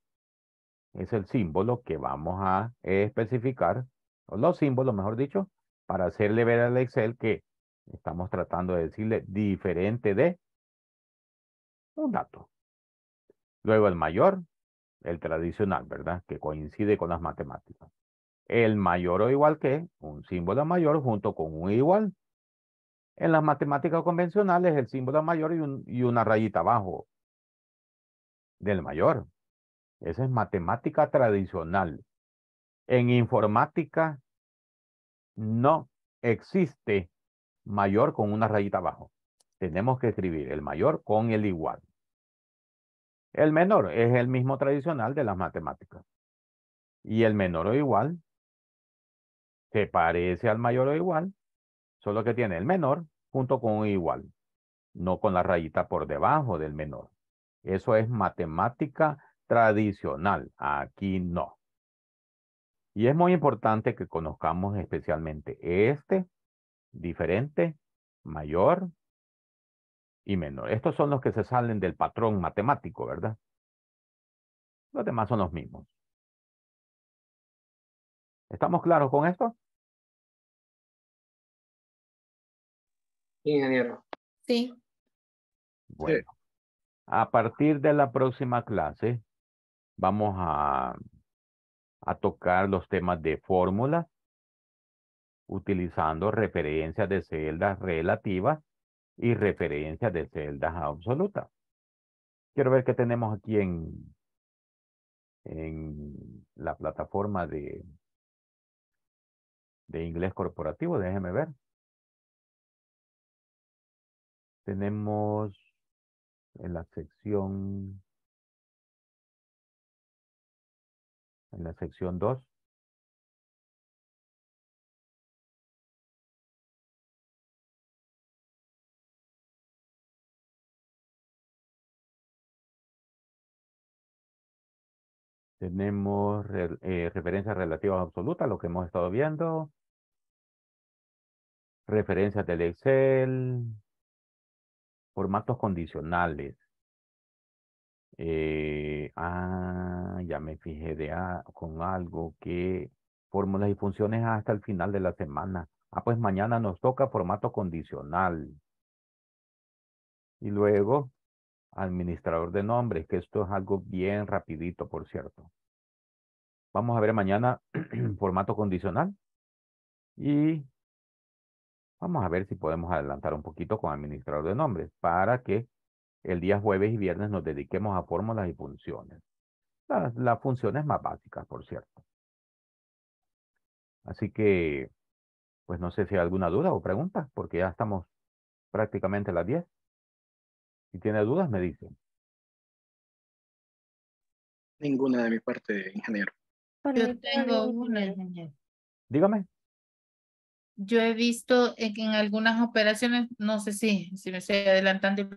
es el símbolo que vamos a especificar, o los símbolos, mejor dicho, para hacerle ver al Excel que estamos tratando de decirle diferente de un dato. Luego el mayor, el tradicional, ¿verdad? Que coincide con las matemáticas el mayor o igual que, un símbolo mayor junto con un igual. En las matemáticas convencionales, el símbolo mayor y, y una rayita abajo del mayor. Esa es matemática tradicional. En informática no existe mayor con una rayita abajo. Tenemos que escribir el mayor con el igual. El menor es el mismo tradicional de las matemáticas. Y el menor o igual que parece al mayor o igual, solo que tiene el menor junto con un igual, no con la rayita por debajo del menor. Eso es matemática tradicional, aquí no. Y es muy importante que conozcamos especialmente este, diferente, mayor y menor. Estos son los que se salen del patrón matemático, ¿verdad? Los demás son los mismos. ¿Estamos claros con esto? Ingeniero. Sí. Bueno. A partir de la próxima clase, vamos a, a tocar los temas de fórmula utilizando referencias de celdas relativas y referencias de celdas absolutas. Quiero ver qué tenemos aquí en, en la plataforma de de inglés corporativo, déjeme ver. Tenemos en la sección en la sección 2 Tenemos eh, referencias relativas absolutas, lo que hemos estado viendo referencias del Excel, formatos condicionales. Eh, ah, ya me fijé de, con algo que fórmulas y funciones hasta el final de la semana. Ah, pues mañana nos toca formato condicional. Y luego, administrador de nombres, que esto es algo bien rapidito, por cierto. Vamos a ver mañana formato condicional. Y Vamos a ver si podemos adelantar un poquito con administrador de nombres para que el día jueves y viernes nos dediquemos a fórmulas y funciones. Las, funciones más básicas, por cierto. Así que, pues no sé si hay alguna duda o pregunta, porque ya estamos prácticamente a las 10. Si tiene dudas, me dice. Ninguna de mi parte, ingeniero. Yo tengo una, ingeniero. Dígame yo he visto en, en algunas operaciones, no sé si, si me estoy adelantando.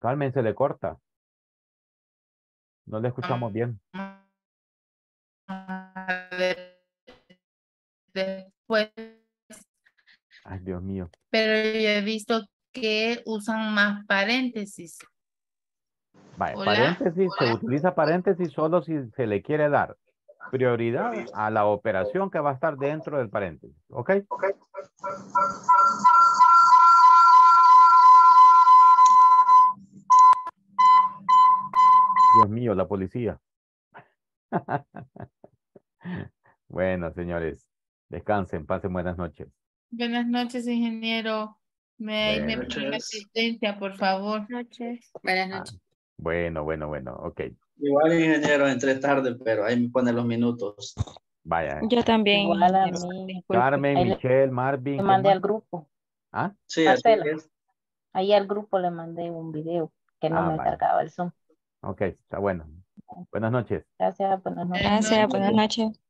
Calmen, se le corta. No le escuchamos bien. Después. Ay, Dios mío. Pero yo he visto que usan más paréntesis. paréntesis, se utiliza paréntesis solo si se le quiere dar prioridad a la operación que va a estar dentro del paréntesis. ¿Ok? Dios mío, la policía. bueno, señores, descansen, pasen buenas noches. Buenas noches, ingeniero. Me, me asistencia, por favor. Buenas noches. Buenas noches. Ah, bueno, bueno, bueno, ok. Igual ingeniero, entré tarde, pero ahí me ponen los minutos. Vaya. Yo también. Carmen, Michelle, Marvin. Le mandé al grupo. ¿Ah? Sí, Ahí al grupo le mandé un video que no ah, me cargaba el Zoom. Ok, está bueno. Buenas noches. Gracias, buenas noches. Gracias, buenas noches.